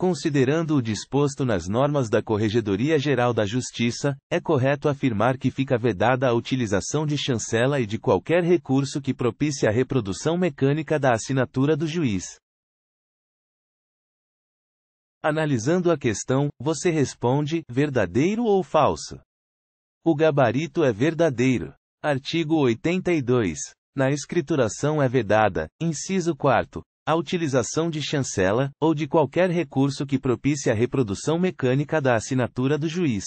Considerando o disposto nas normas da Corregedoria Geral da Justiça, é correto afirmar que fica vedada a utilização de chancela e de qualquer recurso que propicie a reprodução mecânica da assinatura do juiz. Analisando a questão, você responde: verdadeiro ou falso? O gabarito é verdadeiro. Artigo 82. Na escrituração é vedada, inciso 4, a utilização de chancela, ou de qualquer recurso que propicie a reprodução mecânica da assinatura do juiz.